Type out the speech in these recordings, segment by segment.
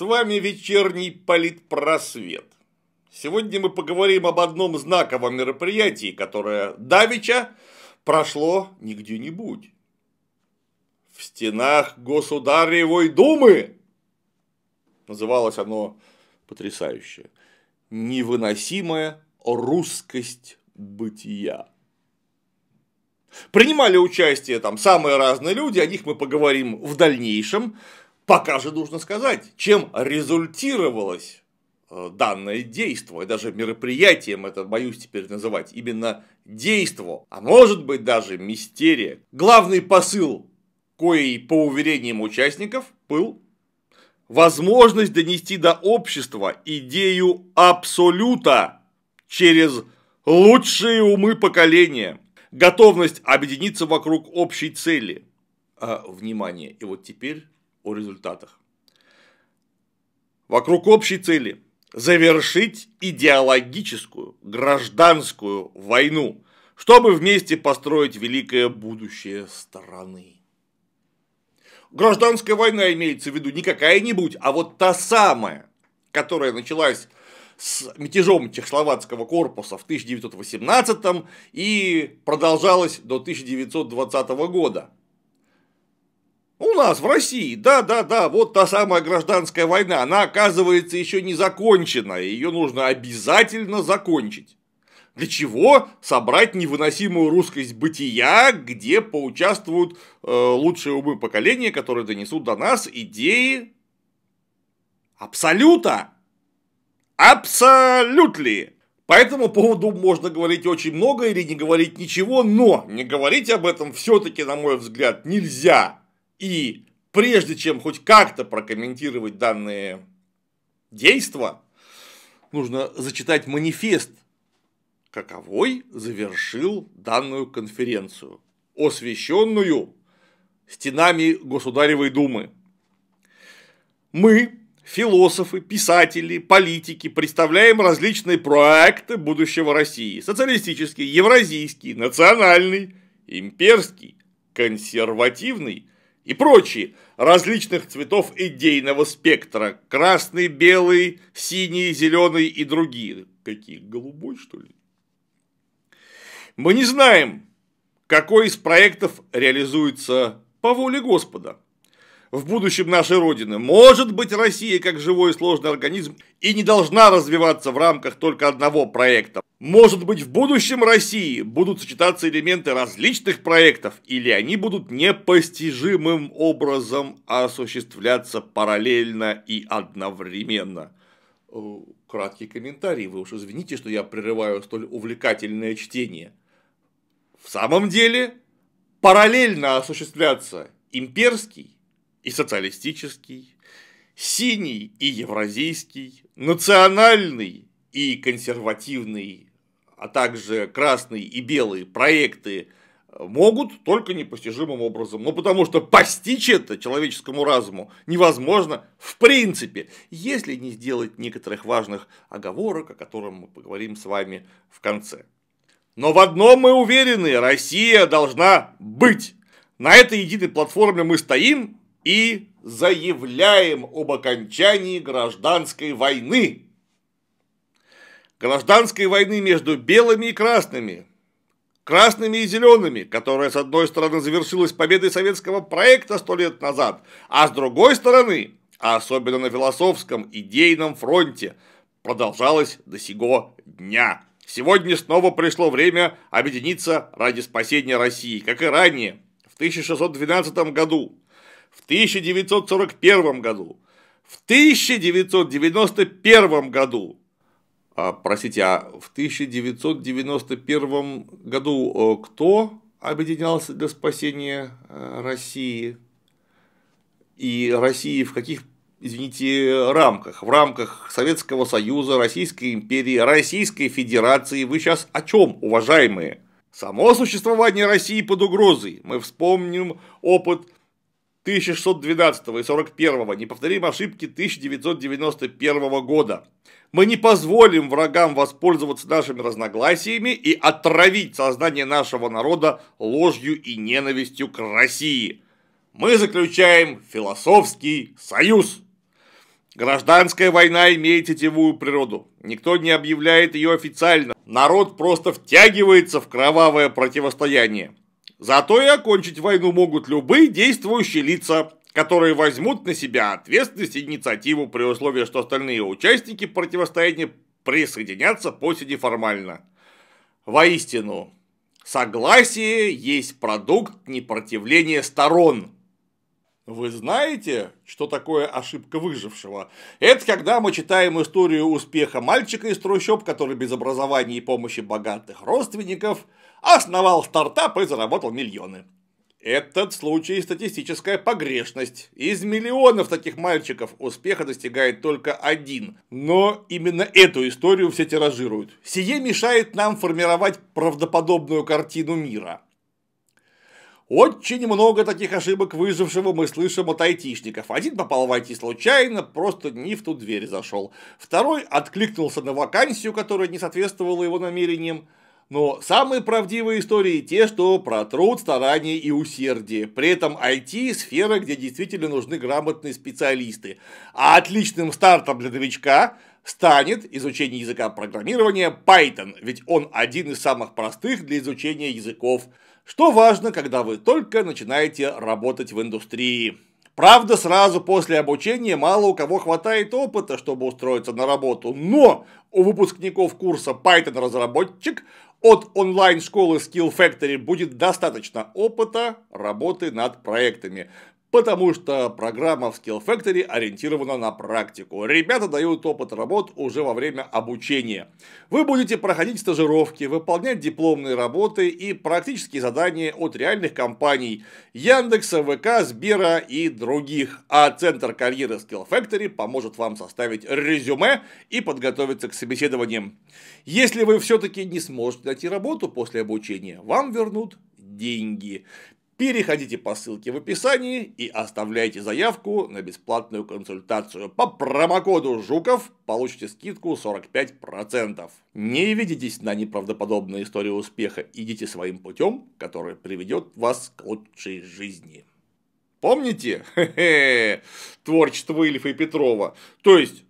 С вами вечерний политпросвет. Сегодня мы поговорим об одном знаковом мероприятии, которое Давича прошло не где-нибудь. В стенах Государевой Думы. Называлось оно потрясающе. Невыносимая русскость бытия. Принимали участие там самые разные люди, о них мы поговорим в дальнейшем. Пока же нужно сказать, чем результировалось э, данное действие, даже мероприятием это боюсь теперь называть, именно действо, а может быть даже мистерия. Главный посыл, коей по уверениям участников, был возможность донести до общества идею абсолюта через лучшие умы поколения, готовность объединиться вокруг общей цели. А, внимание, и вот теперь о результатах. Вокруг общей цели – завершить идеологическую гражданскую войну, чтобы вместе построить великое будущее страны. Гражданская война имеется в виду не какая-нибудь, а вот та самая, которая началась с мятежом чехословацкого корпуса в 1918 и продолжалась до 1920 года, у нас в России, да-да-да, вот та самая гражданская война, она оказывается еще не закончена, ее нужно обязательно закончить. Для чего собрать невыносимую русскость бытия, где поучаствуют э, лучшие умы поколения, которые донесут до нас идеи абсолюта? Абсолютли! По этому поводу можно говорить очень много или не говорить ничего, но не говорить об этом все-таки, на мой взгляд, нельзя. И прежде чем хоть как-то прокомментировать данные действия, нужно зачитать манифест, каковой завершил данную конференцию, освященную стенами Государевой Думы. Мы, философы, писатели, политики, представляем различные проекты будущего России. Социалистический, евразийский, национальный, имперский, консервативный, и прочие различных цветов идейного спектра. Красный, белый, синий, зеленый и другие. Какие? Голубой, что ли? Мы не знаем, какой из проектов реализуется по воле Господа в будущем нашей Родины. Может быть, Россия, как живой и сложный организм, и не должна развиваться в рамках только одного проекта. Может быть, в будущем России будут сочетаться элементы различных проектов, или они будут непостижимым образом осуществляться параллельно и одновременно. Э, краткий комментарий, вы уж извините, что я прерываю столь увлекательное чтение. В самом деле, параллельно осуществляться имперский и социалистический, синий и евразийский, национальный и консервативный, а также красный и белый проекты могут только непостижимым образом. Ну, потому что постичь это человеческому разуму невозможно в принципе, если не сделать некоторых важных оговорок, о которых мы поговорим с вами в конце. Но в одном мы уверены, Россия должна быть. На этой единой платформе мы стоим, и заявляем об окончании гражданской войны. Гражданской войны между белыми и красными, красными и зелеными, которая, с одной стороны, завершилась победой советского проекта сто лет назад, а с другой стороны, а особенно на философском идейном фронте, продолжалась до сего дня. Сегодня снова пришло время объединиться ради спасения России, как и ранее, в 1612 году в 1941 году, в 1991 году. А, простите, а в 1991 году э, кто объединялся для спасения э, России? И России в каких извините, рамках. В рамках Советского Союза, Российской империи, Российской Федерации. Вы сейчас о чем, уважаемые? Само существование России под угрозой. Мы вспомним опыт 1612 и 41 не повторим ошибки 1991 года. Мы не позволим врагам воспользоваться нашими разногласиями и отравить сознание нашего народа ложью и ненавистью к России. Мы заключаем философский союз. Гражданская война имеет сетевую природу. Никто не объявляет ее официально. Народ просто втягивается в кровавое противостояние. Зато и окончить войну могут любые действующие лица, которые возьмут на себя ответственность и инициативу при условии, что остальные участники противостояния присоединятся после неформально. Воистину, согласие есть продукт непротивления сторон. Вы знаете, что такое ошибка выжившего? Это когда мы читаем историю успеха мальчика из трущоб, который без образования и помощи богатых родственников – основал стартап и заработал миллионы. Этот случай – статистическая погрешность. Из миллионов таких мальчиков успеха достигает только один. Но именно эту историю все тиражируют. Сие мешает нам формировать правдоподобную картину мира. Очень много таких ошибок выжившего мы слышим от айтишников. Один попал в айти случайно, просто не в ту дверь зашел. Второй откликнулся на вакансию, которая не соответствовала его намерениям. Но самые правдивые истории те, что про труд, старание и усердие. При этом IT – сфера, где действительно нужны грамотные специалисты. А отличным стартом для новичка станет изучение языка программирования Python, ведь он один из самых простых для изучения языков, что важно, когда вы только начинаете работать в индустрии. Правда, сразу после обучения мало у кого хватает опыта, чтобы устроиться на работу, но у выпускников курса Python разработчик от онлайн-школы Skill Factory будет достаточно опыта работы над проектами потому что программа в Skill Factory ориентирована на практику. Ребята дают опыт работ уже во время обучения. Вы будете проходить стажировки, выполнять дипломные работы и практические задания от реальных компаний Яндекса, ВК, Сбера и других. А Центр карьеры Skill Factory поможет вам составить резюме и подготовиться к собеседованиям. Если вы все-таки не сможете найти работу после обучения, вам вернут деньги. Переходите по ссылке в описании и оставляйте заявку на бесплатную консультацию. По промокоду ЖУКОВ получите скидку 45%. Не ведитесь на неправдоподобную историю успеха, идите своим путем, который приведет вас к лучшей жизни. Помните? творчество Ильфа и Петрова. То есть,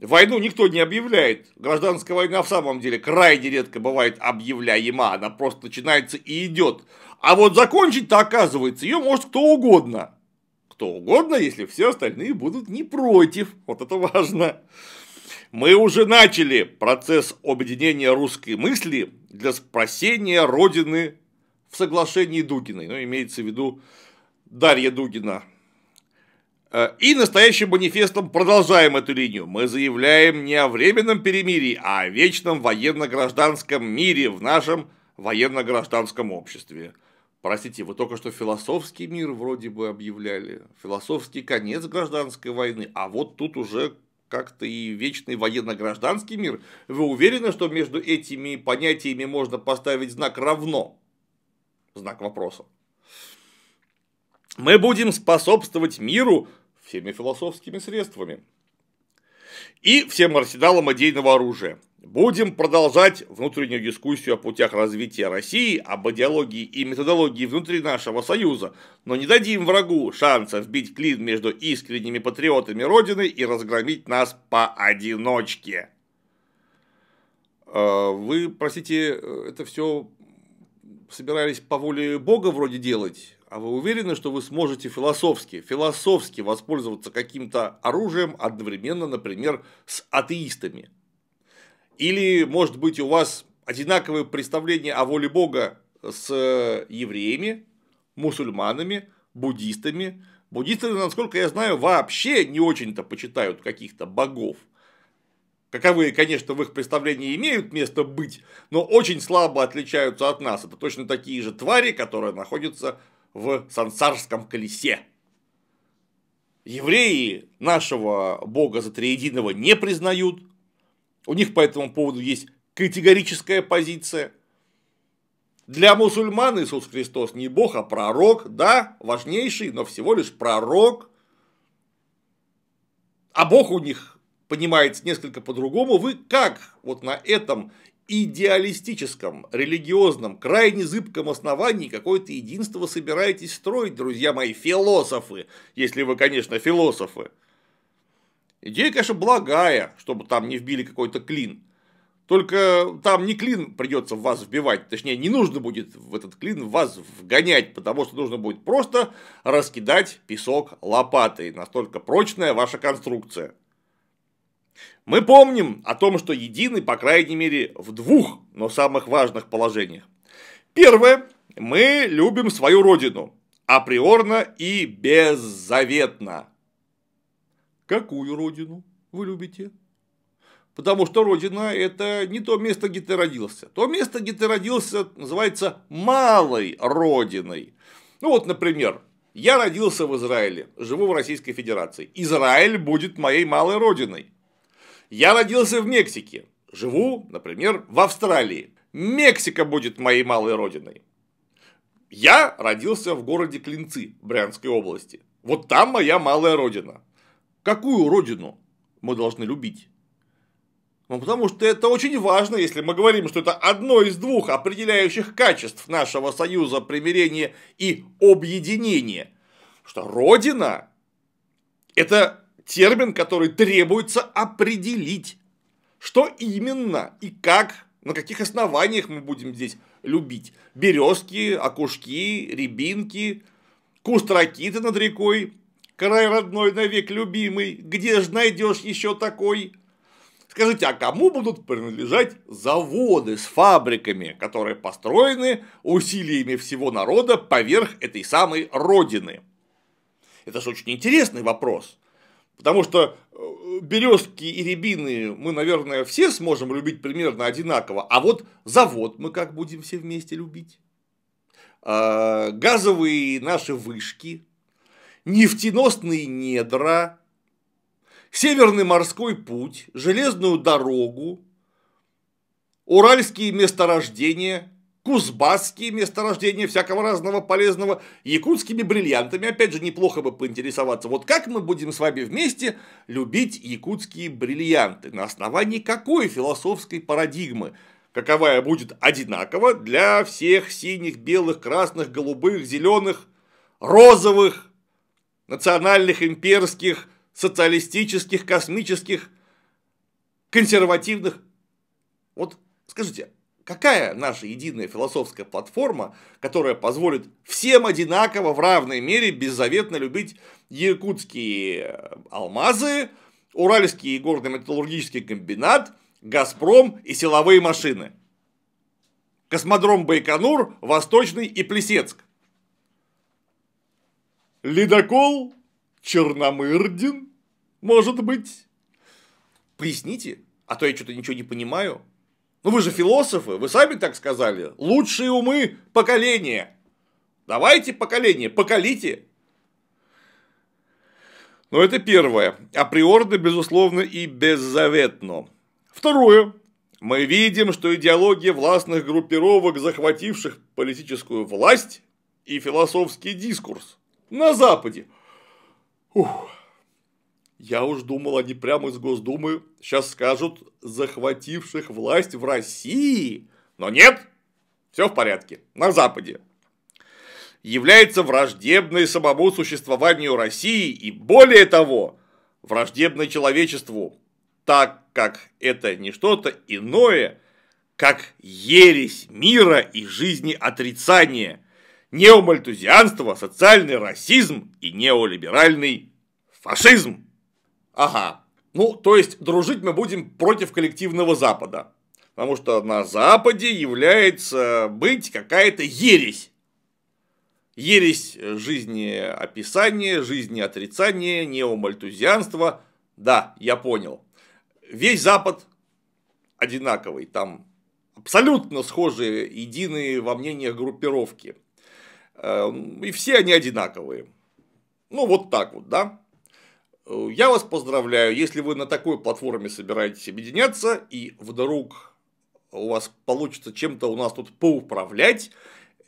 Войну никто не объявляет. Гражданская война в самом деле крайне редко бывает объявляема. Она просто начинается и идет. А вот закончить-то, оказывается, ее может кто угодно. Кто угодно, если все остальные будут не против. Вот это важно. Мы уже начали процесс объединения русской мысли для спасения Родины в соглашении Дугиной. Ну, имеется в виду Дарья Дугина. Э, и настоящим манифестом продолжаем эту линию. Мы заявляем не о временном перемирии, а о вечном военно-гражданском мире в нашем военно-гражданском обществе. Простите, вы только что философский мир вроде бы объявляли, философский конец гражданской войны, а вот тут уже как-то и вечный военно-гражданский мир. Вы уверены, что между этими понятиями можно поставить знак «равно»? Знак вопроса. Мы будем способствовать миру всеми философскими средствами и всем арсеналам идейного оружия. Будем продолжать внутреннюю дискуссию о путях развития России, об идеологии и методологии внутри нашего Союза, но не дадим врагу шанса вбить клин между искренними патриотами Родины и разгромить нас поодиночке. А, вы, простите, э, это все собирались по воле Бога вроде делать? А вы уверены, что вы сможете философски, философски воспользоваться каким-то оружием одновременно, например, с атеистами? Или, может быть, у вас одинаковые представления о воле Бога с э, евреями, мусульманами, буддистами? Буддисты, насколько я знаю, вообще не очень-то почитают каких-то богов Каковы, конечно, в их представлении имеют место быть, но очень слабо отличаются от нас. Это точно такие же твари, которые находятся в сансарском колесе. Евреи нашего бога за триединого не признают. У них по этому поводу есть категорическая позиция. Для мусульман Иисус Христос не бог, а пророк. Да, важнейший, но всего лишь пророк. А бог у них понимается несколько по-другому. Вы как вот на этом идеалистическом, религиозном, крайне зыбком основании какое-то единство собираетесь строить, друзья мои, философы, если вы, конечно, философы. Идея, конечно, благая, чтобы там не вбили какой-то клин. Только там не клин придется в вас вбивать, точнее, не нужно будет в этот клин вас вгонять, потому что нужно будет просто раскидать песок лопатой. Настолько прочная ваша конструкция. Мы помним о том, что едины, по крайней мере, в двух, но самых важных положениях. Первое. Мы любим свою родину. Априорно и беззаветно. Какую родину вы любите? Потому что родина – это не то место, где ты родился. То место, где ты родился, называется малой родиной. Ну вот, например, я родился в Израиле, живу в Российской Федерации. Израиль будет моей малой родиной. Я родился в Мексике. Живу, например, в Австралии. Мексика будет моей малой родиной. Я родился в городе Клинцы Брянской области. Вот там моя малая родина. Какую родину мы должны любить? Ну, потому что это очень важно, если мы говорим, что это одно из двух определяющих качеств нашего союза примирения и объединения. Что Родина – это термин, который требуется определить, что именно и как, на каких основаниях мы будем здесь любить. Березки, окушки, рябинки, куст ракиты над рекой, край родной навек любимый, где ж найдешь еще такой? Скажите, а кому будут принадлежать заводы с фабриками, которые построены усилиями всего народа поверх этой самой родины? Это же очень интересный вопрос. Потому что э, березки и рябины мы, наверное, все сможем любить примерно одинаково, а вот завод мы как будем все вместе любить? А, газовые наши вышки, нефтеносные недра, Северный морской путь, железную дорогу, уральские месторождения, кузбасские месторождения всякого разного полезного, якутскими бриллиантами. Опять же, неплохо бы поинтересоваться, вот как мы будем с вами вместе любить якутские бриллианты, на основании какой философской парадигмы, каковая будет одинакова для всех синих, белых, красных, голубых, зеленых, розовых, национальных, имперских, социалистических, космических, консервативных. Вот скажите, Какая наша единая философская платформа, которая позволит всем одинаково в равной мере беззаветно любить якутские алмазы, уральский горно-металлургический комбинат, Газпром и силовые машины? Космодром Байконур, Восточный и Плесецк. Ледокол Черномырдин, может быть? Поясните, а то я что-то ничего не понимаю. Ну вы же философы, вы сами так сказали. Лучшие умы поколения. Давайте поколение, поколите. Но это первое. Априорно, безусловно, и беззаветно. Второе. Мы видим, что идеология властных группировок, захвативших политическую власть и философский дискурс на Западе, ух, я уж думал, они прямо из Госдумы сейчас скажут захвативших власть в России. Но нет, все в порядке. На Западе. Является враждебной самому существованию России и более того, враждебной человечеству, так как это не что-то иное, как ересь мира и жизни отрицания, неомальтузианство, социальный расизм и неолиберальный фашизм. Ага. Ну, то есть, дружить мы будем против коллективного Запада. Потому что на Западе является быть какая-то ересь. Ересь жизнеописания, жизнеотрицания, неомальтузианства. Да, я понял. Весь Запад одинаковый. Там абсолютно схожие, единые во мнениях группировки. Э, и все они одинаковые. Ну, вот так вот, да? Я вас поздравляю, если вы на такой платформе собираетесь объединяться, и вдруг у вас получится чем-то у нас тут поуправлять,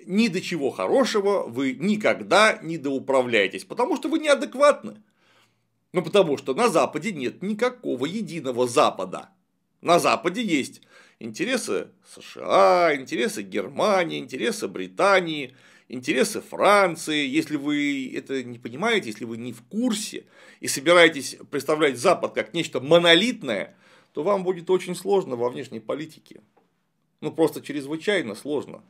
ни до чего хорошего вы никогда не доуправляетесь, потому что вы неадекватны. Ну, потому что на Западе нет никакого единого Запада. На Западе есть интересы США, интересы Германии, интересы Британии – интересы Франции, если вы это не понимаете, если вы не в курсе и собираетесь представлять Запад как нечто монолитное, то вам будет очень сложно во внешней политике. Ну, просто чрезвычайно сложно.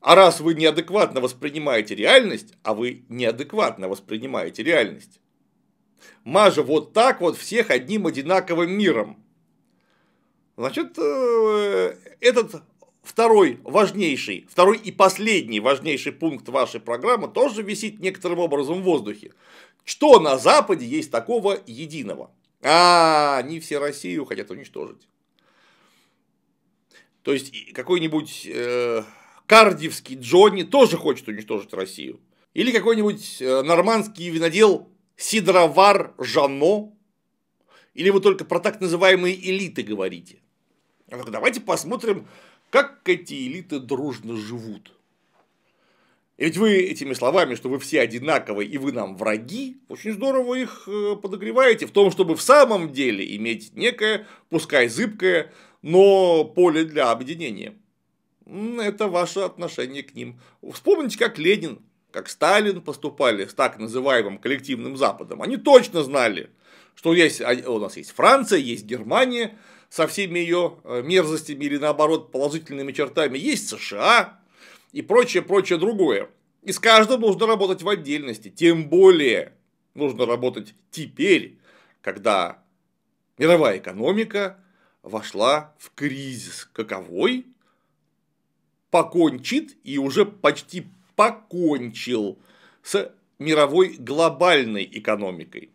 А раз вы неадекватно воспринимаете реальность, а вы неадекватно воспринимаете реальность, мажа вот так вот всех одним одинаковым миром. Значит, э, этот второй важнейший, второй и последний важнейший пункт вашей программы тоже висит некоторым образом в воздухе. Что на Западе есть такого единого? А, они все Россию хотят уничтожить. То есть какой-нибудь э, кардивский Джонни тоже хочет уничтожить Россию. Или какой-нибудь э, нормандский винодел Сидровар Жано. Или вы только про так называемые элиты говорите. Давайте посмотрим, как эти элиты дружно живут. И ведь вы этими словами, что вы все одинаковые и вы нам враги, очень здорово их э, подогреваете в том, чтобы в самом деле иметь некое, пускай зыбкое, но поле для объединения. Это ваше отношение к ним. Вспомните, как Ленин, как Сталин поступали с так называемым коллективным Западом. Они точно знали, что есть, у нас есть Франция, есть Германия, со всеми ее э, мерзостями или наоборот положительными чертами, есть США и прочее, прочее другое. И с каждым нужно работать в отдельности, тем более нужно работать теперь, когда мировая экономика вошла в кризис. Каковой? Покончит и уже почти покончил с мировой глобальной экономикой.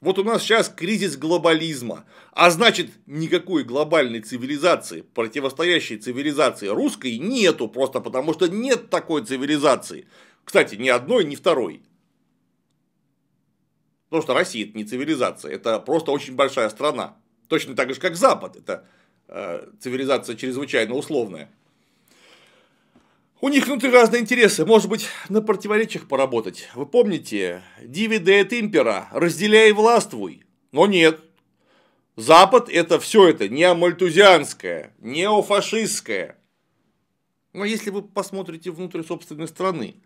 Вот у нас сейчас кризис глобализма, а значит никакой глобальной цивилизации, противостоящей цивилизации русской нету, просто потому что нет такой цивилизации. Кстати, ни одной, ни второй. Потому что Россия это не цивилизация, это просто очень большая страна. Точно так же, как Запад, это э, цивилизация чрезвычайно условная. У них внутри разные интересы, может быть, на противоречиях поработать. Вы помните, дивиде от импера, разделяй и властвуй. Но нет. Запад – это все это неомальтузианское, неофашистское. Но если вы посмотрите внутрь собственной страны,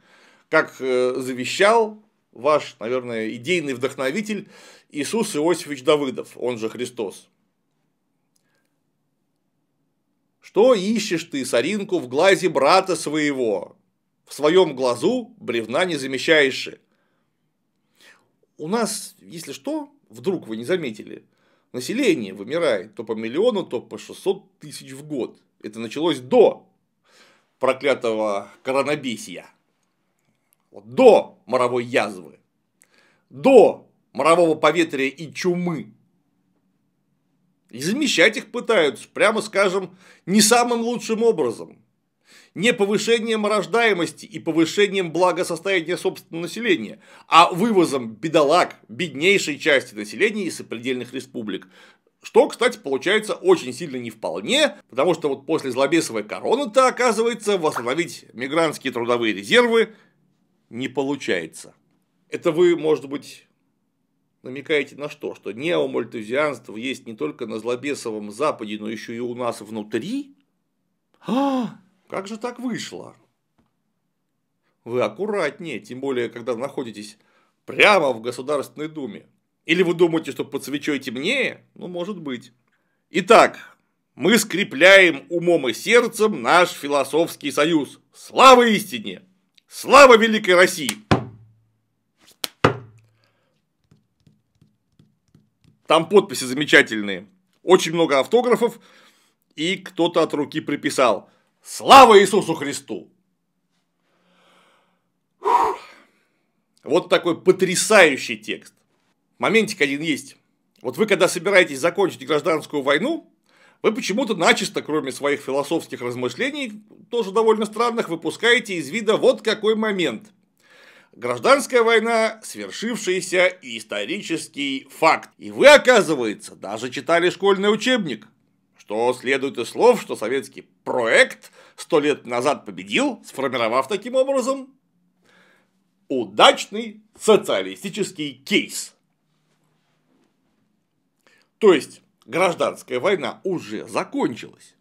как э, завещал ваш, наверное, идейный вдохновитель Иисус Иосифович Давыдов, он же Христос. Что ищешь ты, соринку, в глазе брата своего? В своем глазу бревна не замещаешь. У нас, если что, вдруг вы не заметили, население вымирает то по миллиону, то по 600 тысяч в год. Это началось до проклятого коронабесия, вот, до моровой язвы, до морового поветрия и чумы. И замещать их пытаются, прямо скажем, не самым лучшим образом. Не повышением рождаемости и повышением благосостояния собственного населения, а вывозом бедолаг, беднейшей части населения из сопредельных республик. Что, кстати, получается очень сильно не вполне, потому что вот после злобесовой короны-то, оказывается, восстановить мигрантские трудовые резервы не получается. Это вы, может быть, намекаете на что? Что неомальтузианство есть не только на злобесовом Западе, но еще и у нас внутри? А, как же так вышло? Вы аккуратнее, тем более, когда находитесь прямо в Государственной Думе. Или вы думаете, что под свечой темнее? Ну, может быть. Итак, мы скрепляем умом и сердцем наш философский союз. Слава истине! Слава великой России! Там подписи замечательные. Очень много автографов. И кто-то от руки приписал «Слава Иисусу Христу!» Вот такой потрясающий текст. Моментик один есть. Вот вы, когда собираетесь закончить гражданскую войну, вы почему-то начисто, кроме своих философских размышлений, тоже довольно странных, выпускаете из вида вот какой момент. Гражданская война – свершившийся исторический факт. И вы, оказывается, даже читали школьный учебник. Что следует из слов, что советский проект сто лет назад победил, сформировав таким образом удачный социалистический кейс. То есть, гражданская война уже закончилась.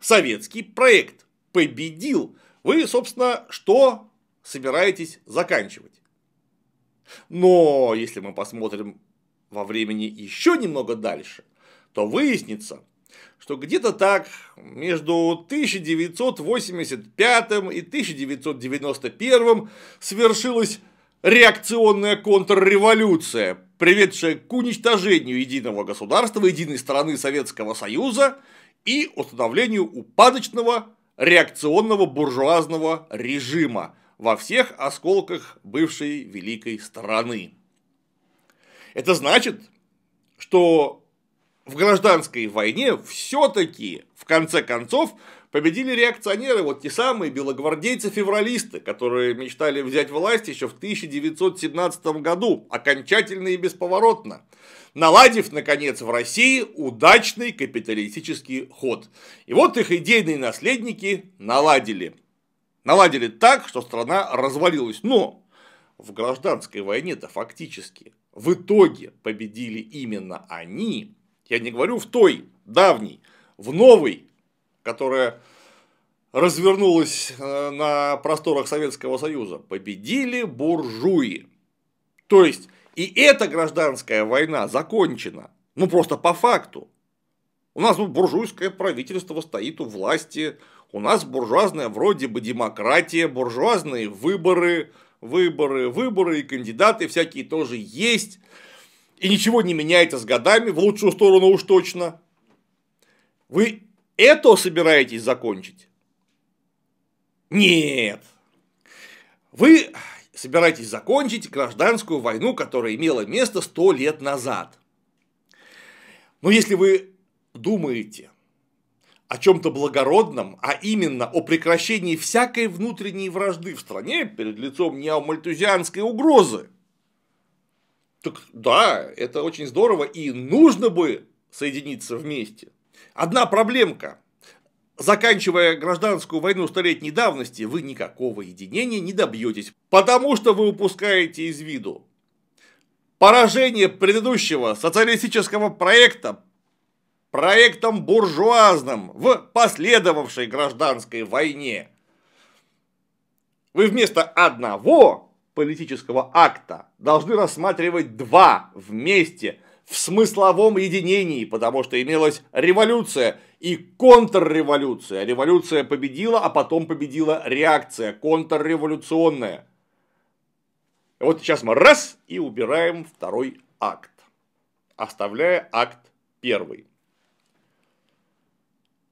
Советский проект победил. Вы, собственно, что собираетесь заканчивать. Но если мы посмотрим во времени еще немного дальше, то выяснится, что где-то так между 1985 и 1991 свершилась реакционная контрреволюция, приведшая к уничтожению единого государства, единой страны Советского Союза и установлению упадочного реакционного буржуазного режима, во всех осколках бывшей великой страны. Это значит, что в гражданской войне все-таки, в конце концов, победили реакционеры, вот те самые белогвардейцы-февралисты, которые мечтали взять власть еще в 1917 году, окончательно и бесповоротно, наладив, наконец, в России удачный капиталистический ход. И вот их идейные наследники наладили – Наладили так, что страна развалилась. Но в гражданской войне-то фактически в итоге победили именно они. Я не говорю в той давней, в новой, которая развернулась э, на просторах Советского Союза. Победили буржуи. То есть, и эта гражданская война закончена. Ну, просто по факту. У нас буржуйское правительство стоит у власти, у нас буржуазная вроде бы демократия, буржуазные выборы, выборы, выборы и кандидаты всякие тоже есть. И ничего не меняется с годами, в лучшую сторону уж точно. Вы это собираетесь закончить? Нет. Вы собираетесь закончить гражданскую войну, которая имела место сто лет назад. Но если вы думаете о чем-то благородном, а именно о прекращении всякой внутренней вражды в стране перед лицом неомальтузианской угрозы, так да, это очень здорово, и нужно бы соединиться вместе. Одна проблемка. Заканчивая гражданскую войну столетней давности, вы никакого единения не добьетесь, потому что вы упускаете из виду поражение предыдущего социалистического проекта проектом буржуазным в последовавшей гражданской войне. Вы вместо одного политического акта должны рассматривать два вместе в смысловом единении, потому что имелась революция и контрреволюция. Революция победила, а потом победила реакция контрреволюционная. Вот сейчас мы раз и убираем второй акт, оставляя акт первый.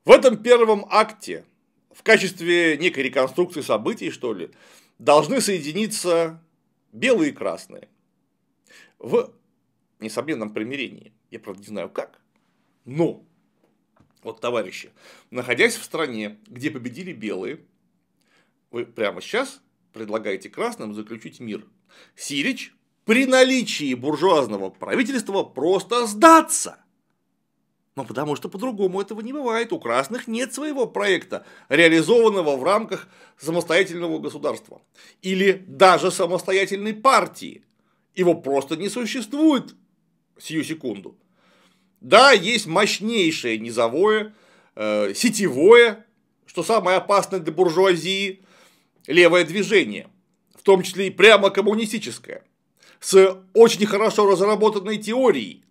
В этом первом акте в качестве некой реконструкции событий, что ли, должны соединиться белые и красные в несомненном примирении. Я, правда, не знаю как, но вот, товарищи, находясь в стране, где победили белые, вы прямо сейчас предлагаете красным заключить мир. Сирич при наличии буржуазного правительства просто сдаться – но потому что по-другому этого не бывает. У красных нет своего проекта, реализованного в рамках самостоятельного государства. Или даже самостоятельной партии. Его просто не существует сию секунду. Да, есть мощнейшее низовое, э, сетевое, что самое опасное для буржуазии, левое движение, в том числе и прямо коммунистическое, с очень хорошо разработанной теорией,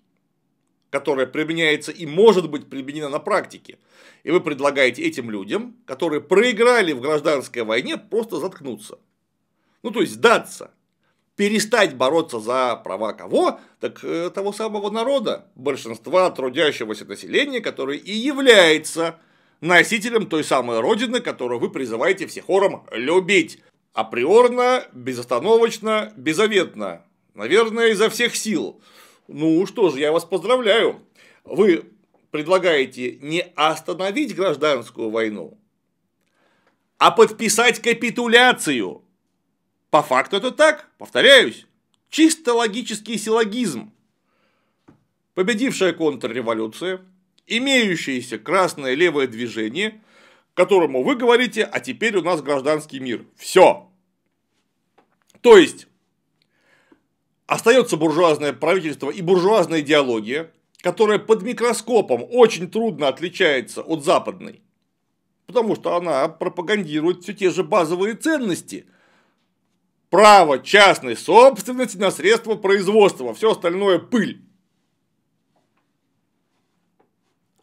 которая применяется и может быть применена на практике. И вы предлагаете этим людям, которые проиграли в гражданской войне, просто заткнуться. Ну, то есть сдаться. Перестать бороться за права кого? Так э, того самого народа, большинства трудящегося населения, который и является носителем той самой родины, которую вы призываете все хором любить. Априорно, безостановочно, безоветно. Наверное, изо всех сил. Ну что же, я вас поздравляю. Вы предлагаете не остановить гражданскую войну, а подписать капитуляцию. По факту это так, повторяюсь. Чисто логический силлогизм. Победившая контрреволюция, имеющееся красное левое движение, которому вы говорите, а теперь у нас гражданский мир. Все. То есть, остается буржуазное правительство и буржуазная идеология, которая под микроскопом очень трудно отличается от западной, потому что она пропагандирует все те же базовые ценности. Право частной собственности на средства производства, все остальное пыль.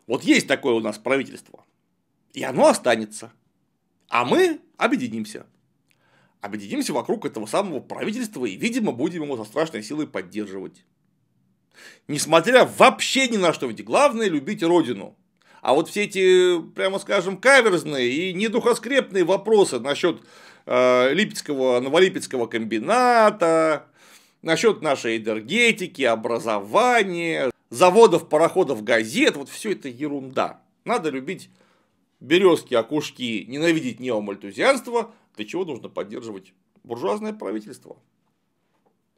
Вот есть такое у нас правительство. И оно останется. А мы объединимся. Объединимся вокруг этого самого правительства и, видимо, будем его со страшной силой поддерживать. Несмотря вообще ни на что, ведь главное любить родину. А вот все эти, прямо скажем, каверзные и недухоскрепные вопросы насчет э, Липецкого, Новолипецкого комбината, насчет нашей энергетики, образования, заводов, пароходов, газет, вот все это ерунда. Надо любить березки, окушки, ненавидеть неомальтузианство, для чего нужно поддерживать буржуазное правительство?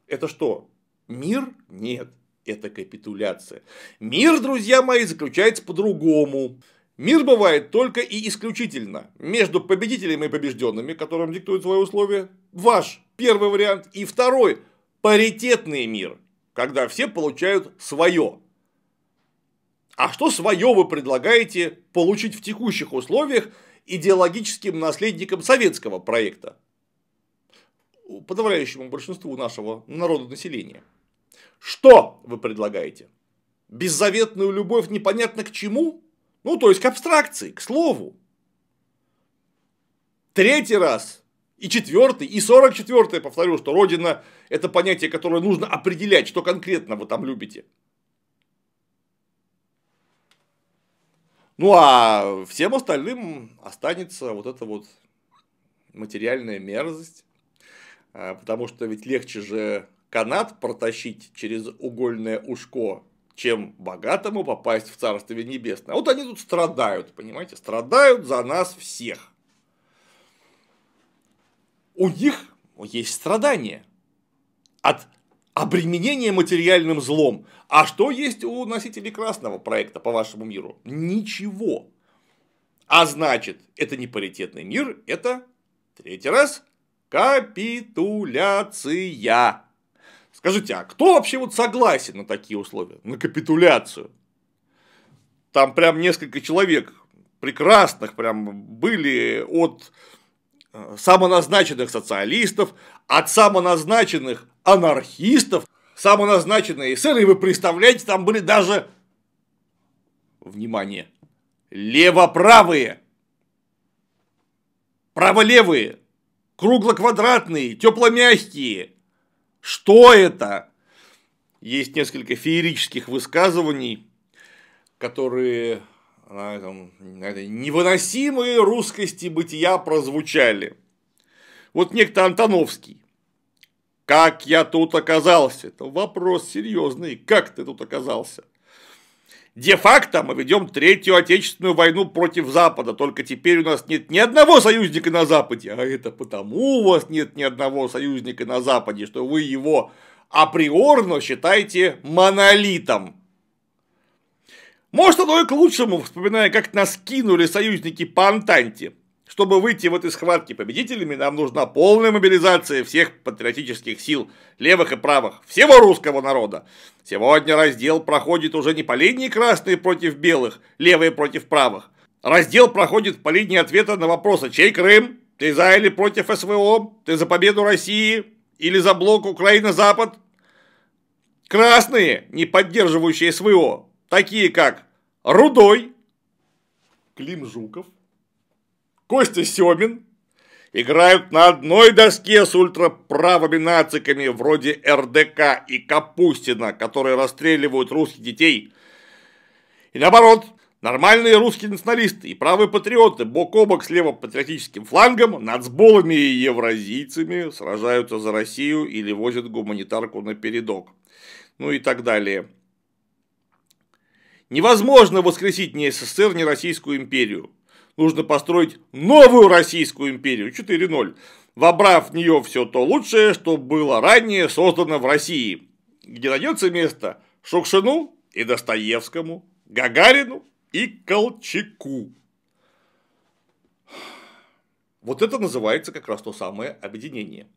Это что? Мир? Нет. Это капитуляция. Мир, друзья мои, заключается по-другому. Мир бывает только и исключительно между победителями и побежденными, которым диктуют свои условия. Ваш первый вариант. И второй – паритетный мир, когда все получают свое. А что свое вы предлагаете получить в текущих условиях, идеологическим наследником советского проекта, подавляющему большинству нашего народа населения. Что вы предлагаете? Беззаветную любовь непонятно к чему? Ну, то есть к абстракции, к слову. Третий раз, и четвертый, и сорок четвертый, повторю, что Родина – это понятие, которое нужно определять, что конкретно вы там любите. Ну а всем остальным останется вот эта вот материальная мерзость, а, потому что ведь легче же канат протащить через угольное ушко, чем богатому попасть в Царствие Небесное. А вот они тут страдают, понимаете, страдают за нас всех. У них есть страдания от обременение материальным злом. А что есть у носителей красного проекта по вашему миру? Ничего. А значит, это не паритетный мир, это, третий раз, капитуляция. Скажите, а кто вообще вот согласен на такие условия, на капитуляцию? Там прям несколько человек прекрасных прям были от э, самоназначенных социалистов, от самоназначенных анархистов, самоназначенные эсеры, и вы представляете, там были даже, внимание, левоправые, праволевые, кругло-квадратные, тепломягкие. Что это? Есть несколько феерических высказываний, которые на, этом, на этой невыносимой русскости бытия прозвучали. Вот некто Антоновский как я тут оказался? Это вопрос серьезный. Как ты тут оказался? Де-факто мы ведем третью отечественную войну против Запада, только теперь у нас нет ни одного союзника на Западе, а это потому у вас нет ни одного союзника на Западе, что вы его априорно считаете монолитом. Может, оно и к лучшему, вспоминая, как нас кинули союзники по Антанте. Чтобы выйти вот из схватки победителями, нам нужна полная мобилизация всех патриотических сил, левых и правых, всего русского народа. Сегодня раздел проходит уже не по линии красные против белых, левые против правых. Раздел проходит по линии ответа на вопросы «А «Чей Крым?», «Ты за или против СВО?», «Ты за победу России?» или «За блок Украина-Запад?». Красные, не поддерживающие СВО, такие как Рудой, Клим Жуков, Костя Семин играют на одной доске с ультраправыми нациками вроде РДК и Капустина, которые расстреливают русских детей. И наоборот, нормальные русские националисты и правые патриоты бок о бок с левопатриотическим флангом, нацболами и евразийцами сражаются за Россию или возят гуманитарку на передок. Ну и так далее. Невозможно воскресить ни СССР, ни Российскую империю нужно построить новую Российскую империю 4.0, вобрав в нее все то лучшее, что было ранее создано в России, где найдется место Шукшину и Достоевскому, Гагарину и Колчаку. Вот это называется как раз то самое объединение.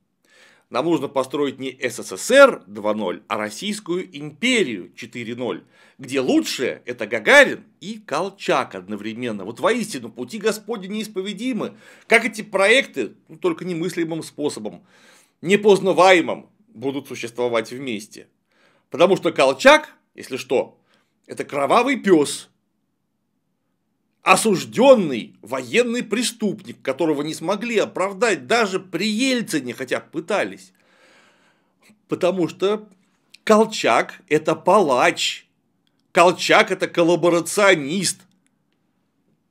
Нам нужно построить не СССР 2.0, а Российскую империю 4.0, где лучшее – это Гагарин и Колчак одновременно. Вот воистину, пути Господи неисповедимы. Как эти проекты, ну, только немыслимым способом, непознаваемым, будут существовать вместе. Потому что Колчак, если что, это кровавый пес – осужденный военный преступник, которого не смогли оправдать даже при Ельцине, хотя пытались. Потому что Колчак – это палач, Колчак – это коллаборационист,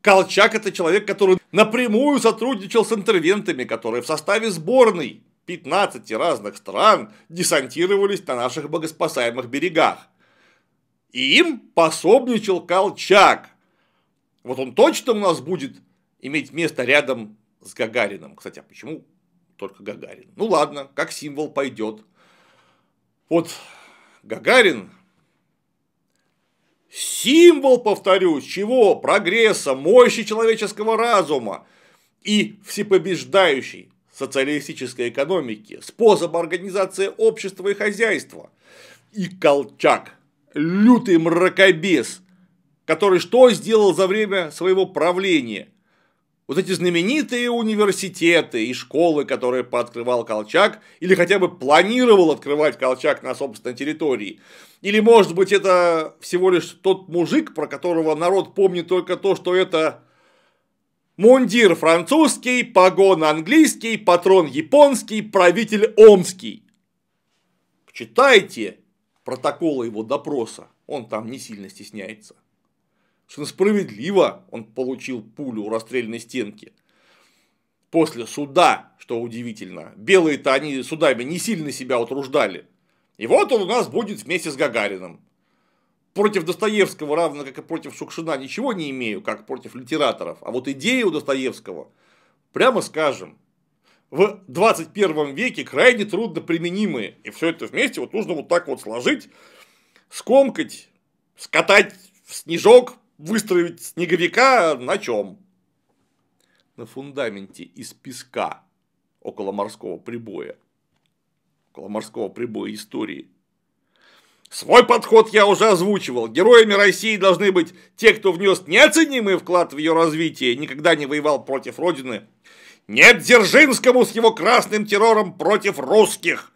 Колчак – это человек, который напрямую сотрудничал с интервентами, которые в составе сборной 15 разных стран десантировались на наших богоспасаемых берегах. И им пособничал Колчак – вот он точно у нас будет иметь место рядом с Гагарином. Кстати, а почему только Гагарин? Ну ладно, как символ пойдет. Вот Гагарин символ, повторюсь, чего? Прогресса, мощи человеческого разума и всепобеждающей социалистической экономики, способ организации общества и хозяйства. И Колчак, лютый мракобес, который что сделал за время своего правления? Вот эти знаменитые университеты и школы, которые пооткрывал Колчак, или хотя бы планировал открывать Колчак на собственной территории. Или, может быть, это всего лишь тот мужик, про которого народ помнит только то, что это мундир французский, погон английский, патрон японский, правитель омский. Читайте протоколы его допроса, он там не сильно стесняется что справедливо он получил пулю у расстрельной стенки. После суда, что удивительно, белые-то они судами не сильно себя утруждали. И вот он у нас будет вместе с Гагарином. Против Достоевского, равно как и против Шукшина, ничего не имею, как против литераторов. А вот идеи у Достоевского, прямо скажем, в 21 веке крайне трудно применимые. И все это вместе вот нужно вот так вот сложить, скомкать, скатать в снежок, выстроить снеговика на чем? На фундаменте из песка около морского прибоя. Около морского прибоя истории. Свой подход я уже озвучивал. Героями России должны быть те, кто внес неоценимый вклад в ее развитие, никогда не воевал против Родины. Нет Дзержинскому с его красным террором против русских.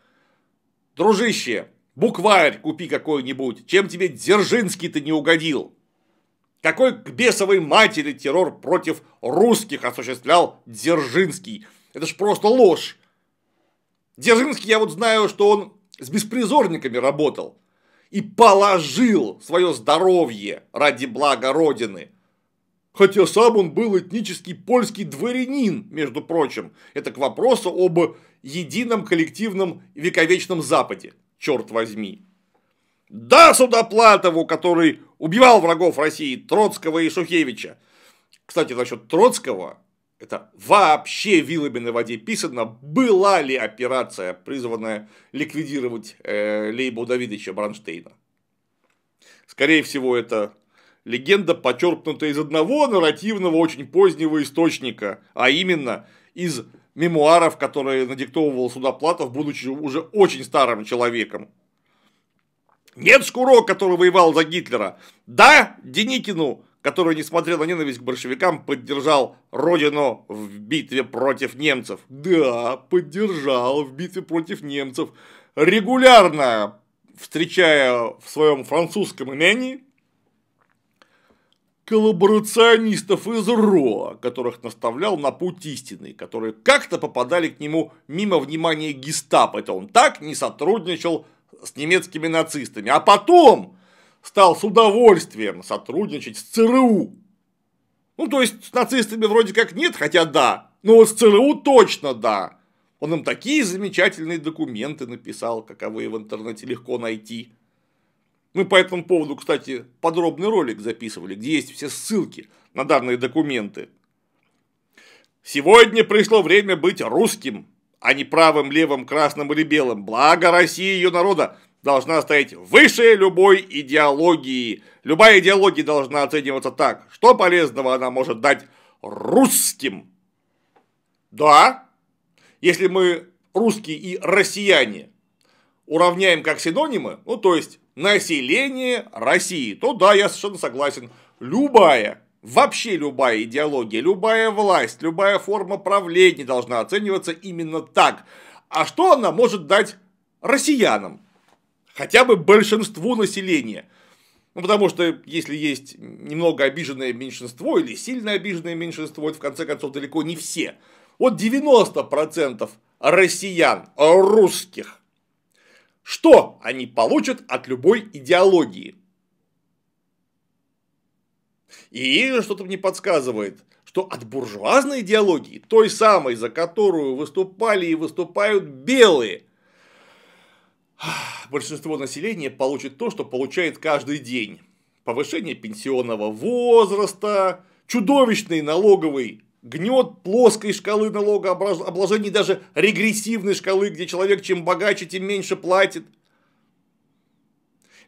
Дружище, букварь купи какой-нибудь. Чем тебе Дзержинский-то не угодил? Какой к бесовой матери террор против русских осуществлял Дзержинский? Это ж просто ложь. Дзержинский, я вот знаю, что он с беспризорниками работал и положил свое здоровье ради блага Родины. Хотя сам он был этнический польский дворянин, между прочим. Это к вопросу об едином коллективном вековечном Западе, черт возьми. Да, Судоплатову, который убивал врагов России Троцкого и Шухевича. Кстати, насчет Троцкого, это вообще вилами на воде писано, была ли операция, призванная ликвидировать э, Лейбу Давидовича Бронштейна. Скорее всего, это легенда, почерпнута из одного нарративного очень позднего источника, а именно из мемуаров, которые надиктовывал Судоплатов, будучи уже очень старым человеком. Нет Шкуро, который воевал за Гитлера. Да Деникину, который, несмотря на ненависть к большевикам, поддержал Родину в битве против немцев. Да, поддержал в битве против немцев. Регулярно встречая в своем французском имени коллаборационистов из РО, которых наставлял на путь истины, которые как-то попадали к нему мимо внимания гестапо. Это он так не сотрудничал с немецкими нацистами, а потом стал с удовольствием сотрудничать с ЦРУ. Ну, то есть, с нацистами вроде как нет, хотя да, но вот с ЦРУ точно да. Он им такие замечательные документы написал, каковые в интернете легко найти. Мы по этому поводу, кстати, подробный ролик записывали, где есть все ссылки на данные документы. Сегодня пришло время быть русским, а не правым, левым, красным или белым. Благо России и ее народа должна стоять выше любой идеологии. Любая идеология должна оцениваться так, что полезного она может дать русским. Да, если мы русские и россияне уравняем как синонимы, ну то есть население России, то да, я совершенно согласен, любая Вообще любая идеология, любая власть, любая форма правления должна оцениваться именно так. А что она может дать россиянам? Хотя бы большинству населения. Ну, потому что если есть немного обиженное меньшинство или сильно обиженное меньшинство, это в конце концов далеко не все. Вот 90% россиян, русских, что они получат от любой идеологии? И что-то мне подсказывает, что от буржуазной идеологии, той самой, за которую выступали и выступают белые, большинство населения получит то, что получает каждый день. Повышение пенсионного возраста, чудовищный налоговый гнет плоской шкалы налогообложения, даже регрессивной шкалы, где человек чем богаче, тем меньше платит.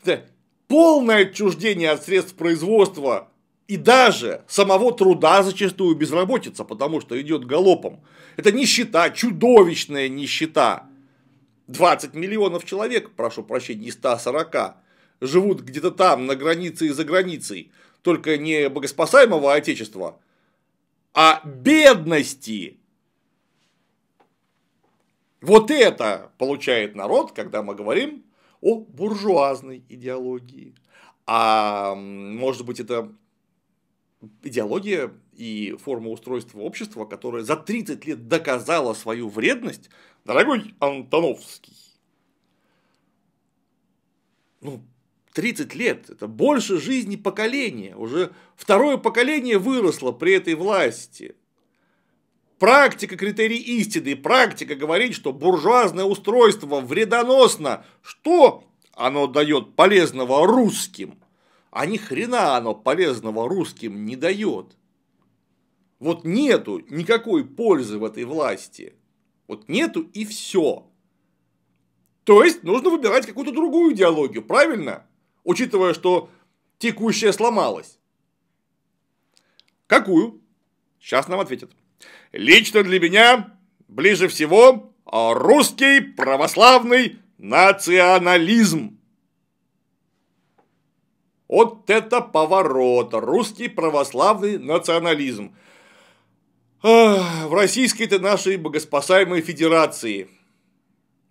Это полное отчуждение от средств производства и даже самого труда зачастую безработица, потому что идет галопом. Это нищета, чудовищная нищета. 20 миллионов человек, прошу прощения, из 140, живут где-то там, на границе и за границей, только не богоспасаемого Отечества, а бедности. Вот это получает народ, когда мы говорим о буржуазной идеологии. А может быть, это идеология и форма устройства общества, которая за 30 лет доказала свою вредность, дорогой Антоновский. Ну, 30 лет – это больше жизни поколения. Уже второе поколение выросло при этой власти. Практика критерий истины, практика говорит, что буржуазное устройство вредоносно. Что оно дает полезного русским? а ни хрена оно полезного русским не дает. Вот нету никакой пользы в этой власти. Вот нету и все. То есть нужно выбирать какую-то другую идеологию, правильно? Учитывая, что текущая сломалась. Какую? Сейчас нам ответят. Лично для меня ближе всего русский православный национализм. Вот это поворот! Русский православный национализм. в российской-то нашей богоспасаемой федерации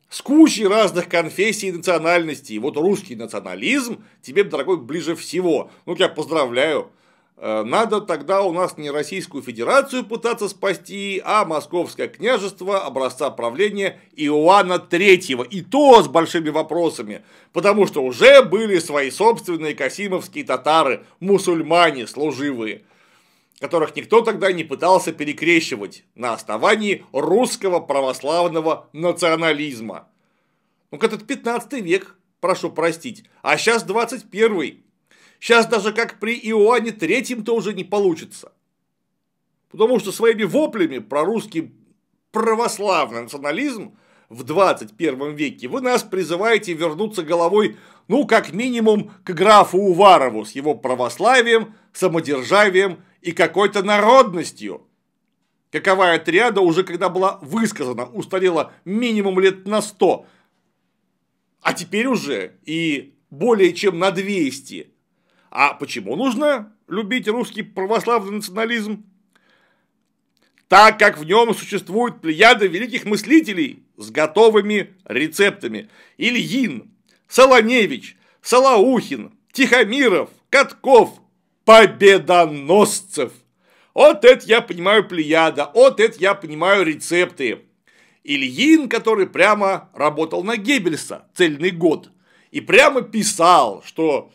с кучей разных конфессий и национальностей. Вот русский национализм тебе, дорогой, ближе всего. Ну, я поздравляю. Э, надо тогда у нас не Российскую Федерацию пытаться спасти, а Московское княжество образца правления Иоанна III. И то с большими вопросами, потому что уже были свои собственные касимовские татары, мусульмане служивые, которых никто тогда не пытался перекрещивать на основании русского православного национализма. Ну, этот 15 век, прошу простить, а сейчас 21 -й. Сейчас даже как при Иоанне Третьем-то уже не получится. Потому что своими воплями про русский православный национализм в 21 веке вы нас призываете вернуться головой, ну, как минимум, к графу Уварову с его православием, самодержавием и какой-то народностью. Каковая триада уже когда была высказана, устарела минимум лет на 100, а теперь уже и более чем на 200 а почему нужно любить русский православный национализм? Так как в нем существует плеяда великих мыслителей с готовыми рецептами. Ильин, Солоневич, Солоухин, Тихомиров, Катков, Победоносцев. Вот это я понимаю плеяда, вот это я понимаю рецепты. Ильин, который прямо работал на Геббельса цельный год и прямо писал, что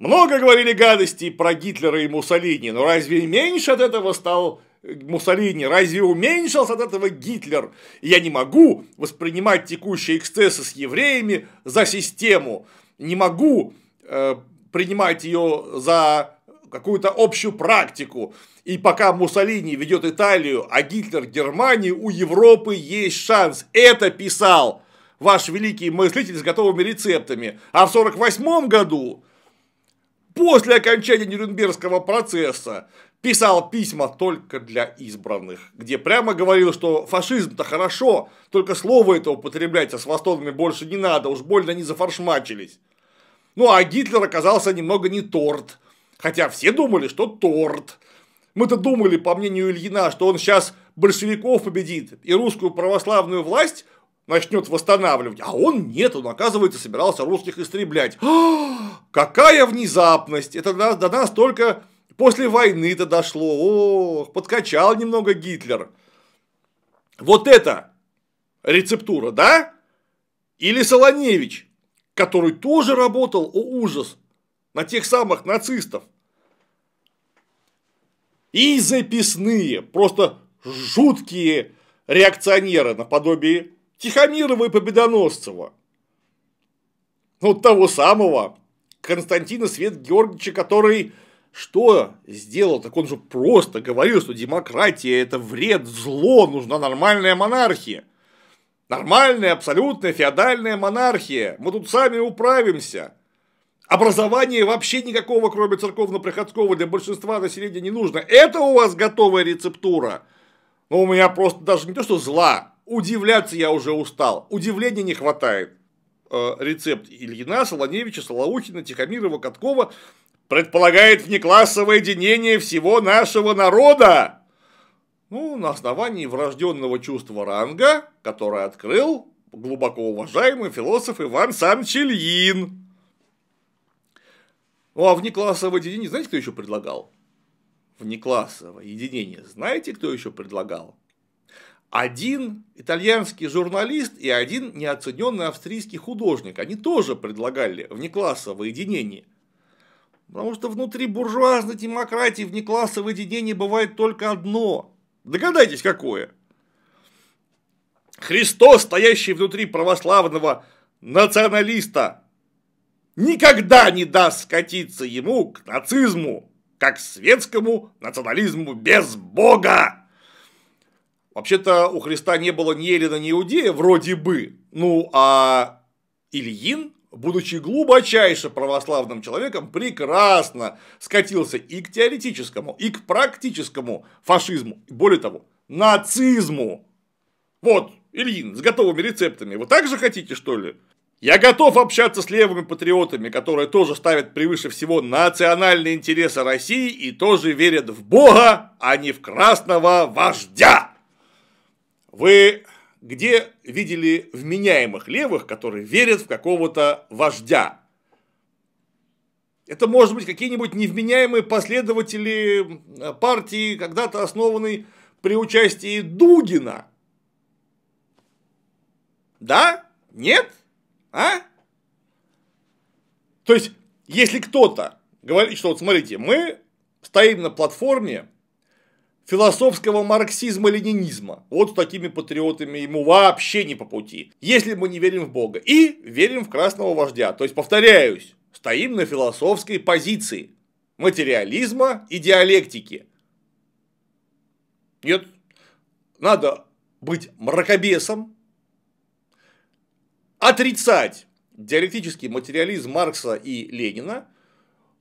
много говорили гадостей про Гитлера и Муссолини, но разве меньше от этого стал Муссолини, разве уменьшился от этого Гитлер? я не могу воспринимать текущие эксцессы с евреями за систему, не могу э, принимать ее за какую-то общую практику. И пока Муссолини ведет Италию, а Гитлер Германию, у Европы есть шанс. Это писал ваш великий мыслитель с готовыми рецептами. А в 1948 году после окончания Нюрнбергского процесса писал письма только для избранных, где прямо говорил, что фашизм-то хорошо, только слово это употреблять, а с восторгами больше не надо, уж больно они зафаршмачились. Ну, а Гитлер оказался немного не торт, хотя все думали, что торт. Мы-то думали, по мнению Ильина, что он сейчас большевиков победит и русскую православную власть начнет восстанавливать. А он нет, он, оказывается, собирался русских истреблять. Какая внезапность! Это до, до нас только после войны-то дошло. Ох, подкачал немного Гитлер. Вот это рецептура, да? Или Солоневич, который тоже работал, о ужас, на тех самых нацистов. И записные, просто жуткие реакционеры наподобие Тихомирова и Победоносцева. Ну, вот того самого Константина Свет Георгиевича, который что сделал? Так он же просто говорил, что демократия – это вред, зло, нужна нормальная монархия. Нормальная, абсолютная феодальная монархия. Мы тут сами управимся. Образование вообще никакого, кроме церковно-приходского, для большинства населения не нужно. Это у вас готовая рецептура. Но ну, у меня просто даже не то, что зла, удивляться я уже устал, удивления не хватает. Э, рецепт Ильина, Солоневича, Солоухина, Тихомирова, Каткова предполагает внеклассовое единение всего нашего народа. Ну, на основании врожденного чувства ранга, которое открыл глубоко уважаемый философ Иван Санч Ильин. Ну, а внеклассовое единение знаете, кто еще предлагал? Внеклассовое единение знаете, кто еще предлагал? один итальянский журналист и один неоцененный австрийский художник. Они тоже предлагали внеклассовое единение. Потому что внутри буржуазной демократии внеклассовое единение бывает только одно. Догадайтесь, какое? Христос, стоящий внутри православного националиста, никогда не даст скатиться ему к нацизму, как светскому национализму без Бога. Вообще-то у Христа не было ни Эллина, ни Иудея, вроде бы. Ну, а Ильин, будучи глубочайше православным человеком, прекрасно скатился и к теоретическому, и к практическому фашизму, более того, нацизму. Вот, Ильин, с готовыми рецептами. Вы также хотите, что ли? Я готов общаться с левыми патриотами, которые тоже ставят превыше всего национальные интересы России и тоже верят в Бога, а не в красного вождя. Вы где видели вменяемых левых, которые верят в какого-то вождя? Это, может быть, какие-нибудь невменяемые последователи э, партии, когда-то основанной при участии Дугина. Да? Нет? А? То есть, если кто-то говорит, что вот смотрите, мы стоим на платформе философского марксизма-ленинизма. Вот с такими патриотами ему вообще не по пути. Если мы не верим в Бога. И верим в красного вождя. То есть, повторяюсь, стоим на философской позиции материализма и диалектики. Нет, надо быть мракобесом, отрицать диалектический материализм Маркса и Ленина,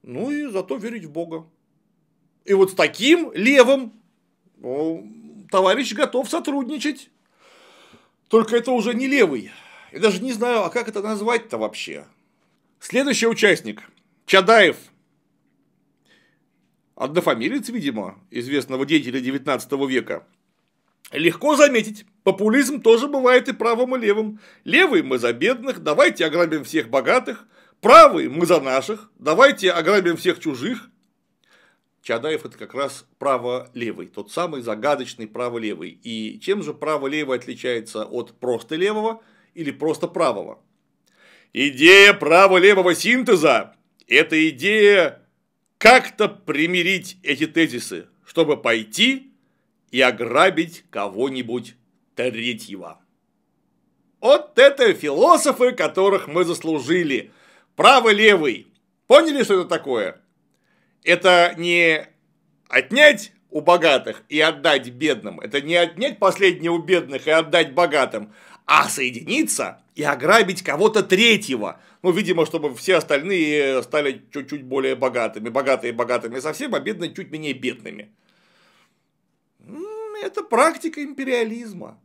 ну и зато верить в Бога. И вот с таким левым товарищ готов сотрудничать. Только это уже не левый. Я даже не знаю, а как это назвать-то вообще. Следующий участник. Чадаев. Однофамилец, видимо, известного деятеля 19 века. Легко заметить, популизм тоже бывает и правым, и левым. Левый мы за бедных, давайте ограбим всех богатых. Правый мы за наших, давайте ограбим всех чужих. Чадаев это как раз право-левый, тот самый загадочный право-левый. И чем же право-левый отличается от просто левого или просто правого? Идея право-левого синтеза – это идея как-то примирить эти тезисы, чтобы пойти и ограбить кого-нибудь третьего. Вот это философы, которых мы заслужили. Право-левый. Поняли, что это такое? это не отнять у богатых и отдать бедным. Это не отнять последнее у бедных и отдать богатым, а соединиться и ограбить кого-то третьего. Ну, видимо, чтобы все остальные стали чуть-чуть более богатыми. Богатые богатыми совсем, а бедные чуть менее бедными. Это практика империализма.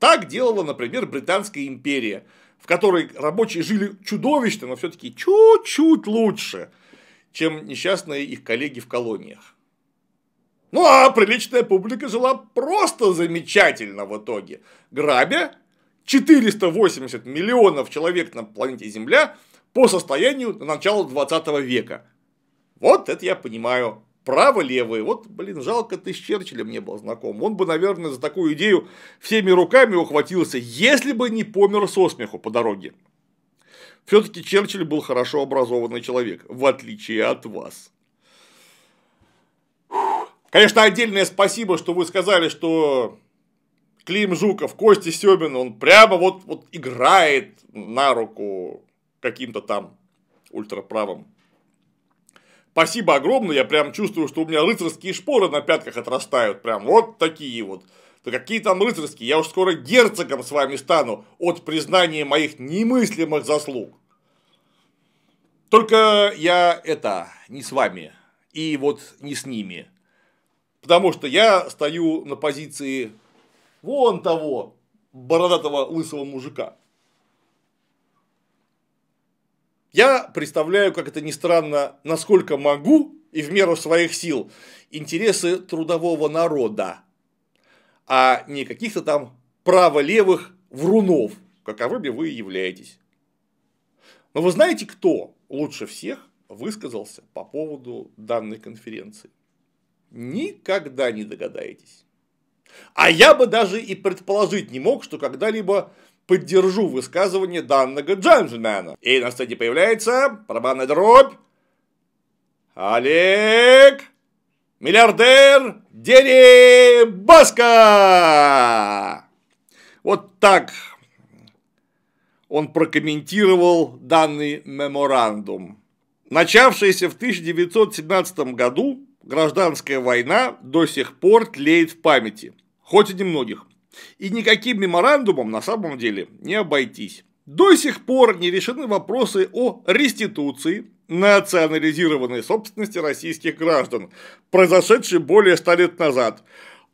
Так делала, например, Британская империя, в которой рабочие жили чудовищно, но все-таки чуть-чуть лучше – чем несчастные их коллеги в колониях. Ну а приличная публика жила просто замечательно в итоге, грабя 480 миллионов человек на планете Земля по состоянию на начало 20 века. Вот это я понимаю. Право-левые. Вот, блин, жалко, ты с Черчиллем не был знаком. Он бы, наверное, за такую идею всеми руками ухватился, если бы не помер со смеху по дороге. Все-таки Черчилль был хорошо образованный человек, в отличие от вас. Конечно, отдельное спасибо, что вы сказали, что Клим Жуков, Костя Семин, он прямо вот, вот играет на руку каким-то там ультраправым. Спасибо огромное, я прям чувствую, что у меня рыцарские шпоры на пятках отрастают, прям вот такие вот то какие там рыцарские, я уж скоро герцогом с вами стану от признания моих немыслимых заслуг. Только я это, не с вами, и вот не с ними. Потому что я стою на позиции вон того бородатого лысого мужика. Я представляю, как это ни странно, насколько могу и в меру своих сил интересы трудового народа, а не каких-то там право-левых врунов, каковыми вы являетесь. Но вы знаете, кто лучше всех высказался по поводу данной конференции? Никогда не догадаетесь. А я бы даже и предположить не мог, что когда-либо поддержу высказывание данного джентльмена. И на сцене появляется барабанная дробь. Олег Миллиардер Дерибаска! Вот так он прокомментировал данный меморандум. Начавшаяся в 1917 году гражданская война до сих пор тлеет в памяти, хоть и немногих. И никаким меморандумом на самом деле не обойтись. До сих пор не решены вопросы о реституции национализированной собственности российских граждан, произошедшей более ста лет назад,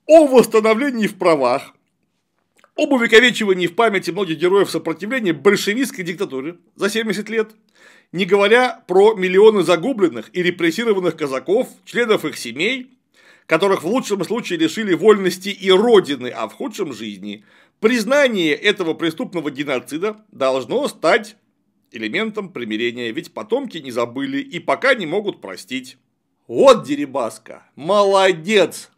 о восстановлении в правах, об увековечивании в памяти многих героев сопротивления большевистской диктатуре за 70 лет, не говоря про миллионы загубленных и репрессированных казаков, членов их семей, которых в лучшем случае лишили вольности и родины, а в худшем жизни, признание этого преступного геноцида должно стать элементом примирения, ведь потомки не забыли и пока не могут простить. Вот Дерибаска, молодец!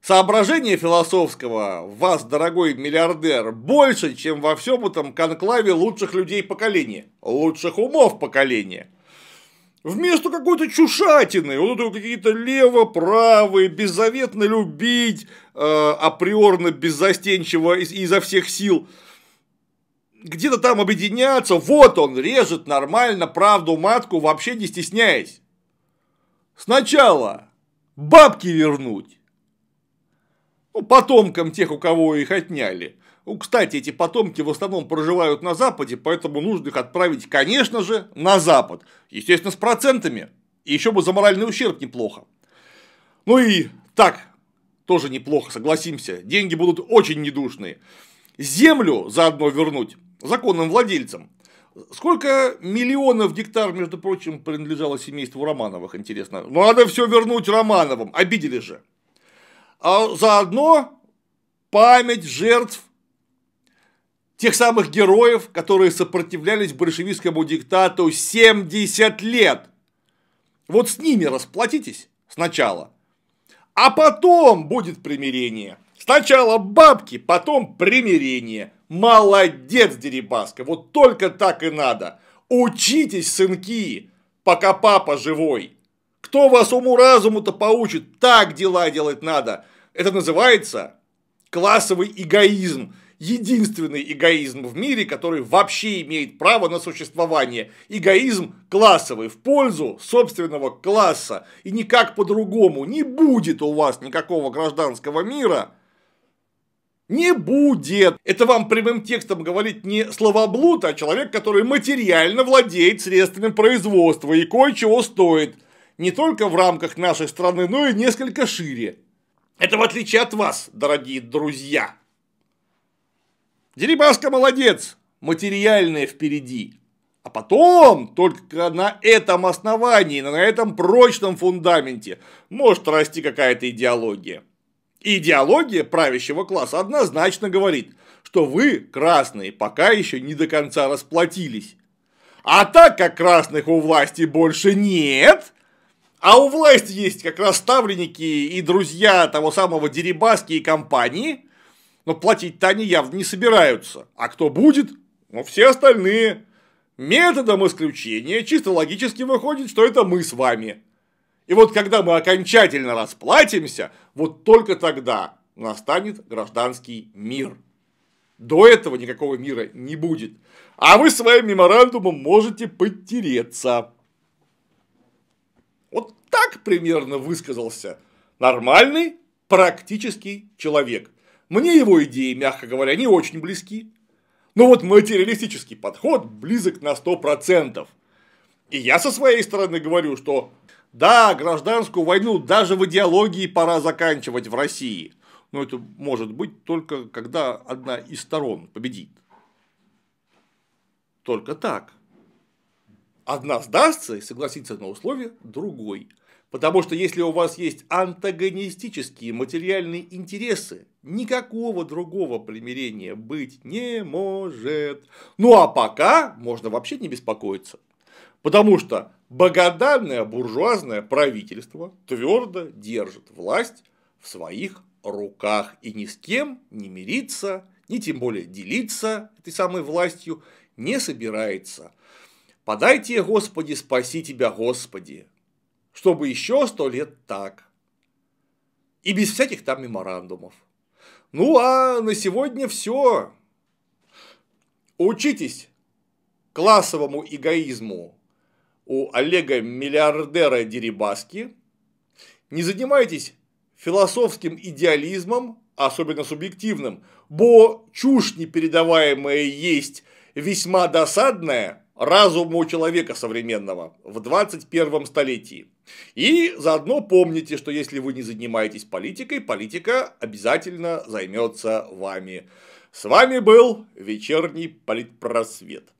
Соображение философского вас, дорогой миллиардер, больше, чем во всем этом конклаве лучших людей поколения, лучших умов поколения. Вместо какой-то чушатины, вот это какие-то лево-правые, беззаветно любить, э, априорно беззастенчиво изо всех сил – где-то там объединяться, вот он режет нормально правду матку, вообще не стесняясь. Сначала бабки вернуть, ну, потомкам тех, у кого их отняли. Ну, кстати, эти потомки в основном проживают на Западе, поэтому нужно их отправить, конечно же, на Запад. Естественно, с процентами. И еще бы за моральный ущерб неплохо. Ну и так, тоже неплохо, согласимся. Деньги будут очень недушные. Землю заодно вернуть законным владельцам. Сколько миллионов гектар, между прочим, принадлежало семейству Романовых, интересно. Ну, надо все вернуть Романовым, обидели же. А заодно память жертв тех самых героев, которые сопротивлялись большевистскому диктату 70 лет. Вот с ними расплатитесь сначала, а потом будет примирение. Сначала бабки, потом примирение. Молодец, Дерибаска, вот только так и надо. Учитесь, сынки, пока папа живой. Кто вас уму-разуму-то поучит? Так дела делать надо. Это называется классовый эгоизм. Единственный эгоизм в мире, который вообще имеет право на существование. Эгоизм классовый, в пользу собственного класса. И никак по-другому не будет у вас никакого гражданского мира – не будет. Это вам прямым текстом говорит не словоблуд, а человек, который материально владеет средствами производства и кое-чего стоит. Не только в рамках нашей страны, но и несколько шире. Это в отличие от вас, дорогие друзья. Дерибаска молодец, материальное впереди. А потом, только на этом основании, на этом прочном фундаменте, может расти какая-то идеология. И идеология правящего класса однозначно говорит, что вы, красные, пока еще не до конца расплатились. А так как красных у власти больше нет, а у власти есть как раз ставленники и друзья того самого Дерибаски и компании, но платить-то они явно не собираются. А кто будет? Ну, все остальные. Методом исключения чисто логически выходит, что это мы с вами. И вот когда мы окончательно расплатимся, вот только тогда настанет гражданский мир. До этого никакого мира не будет. А вы своим меморандумом можете подтереться. Вот так примерно высказался нормальный, практический человек. Мне его идеи, мягко говоря, не очень близки. Но вот материалистический подход близок на 100%. И я со своей стороны говорю, что да, гражданскую войну даже в идеологии пора заканчивать в России. Но это может быть только когда одна из сторон победит. Только так. Одна сдастся и согласится на условия другой. Потому что если у вас есть антагонистические материальные интересы, никакого другого примирения быть не может. Ну а пока можно вообще не беспокоиться. Потому что богоданное буржуазное правительство твердо держит власть в своих руках и ни с кем не мириться, ни тем более делиться этой самой властью не собирается. Подайте, Господи, спаси тебя, Господи, чтобы еще сто лет так. И без всяких там меморандумов. Ну а на сегодня все. Учитесь классовому эгоизму у Олега-миллиардера Дерибаски. Не занимайтесь философским идеализмом, особенно субъективным, бо чушь непередаваемая есть весьма досадная разуму человека современного в 21 столетии. И заодно помните, что если вы не занимаетесь политикой, политика обязательно займется вами. С вами был вечерний политпросвет.